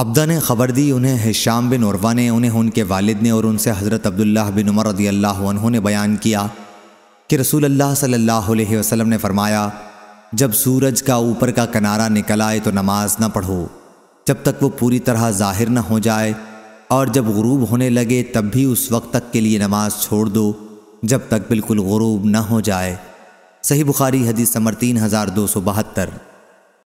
अब्दा ने खबर दी उन्हें हिशाम बिन उरवा ने उन्हें उनके वालिद ने और उनसे हज़रत अब्दुल्ला बिन उमर रदी अल्लाह उन्होंने बयान किया कि रसूल अल्लाह सल्लल्लाहु अलैहि वसल्लम ने फरमाया जब सूरज का ऊपर का किनारा निकल आए तो नमाज न पढ़ो जब तक वो पूरी तरह ज़ाहिर न हो जाए और जब गरूब होने लगे तब भी उस वक्त तक के लिए नमाज छोड़ दो जब तक बिल्कुल गरूब न हो जाए सही बुखारी हदीस समर तीन हज़ार दो सौ बहत्तर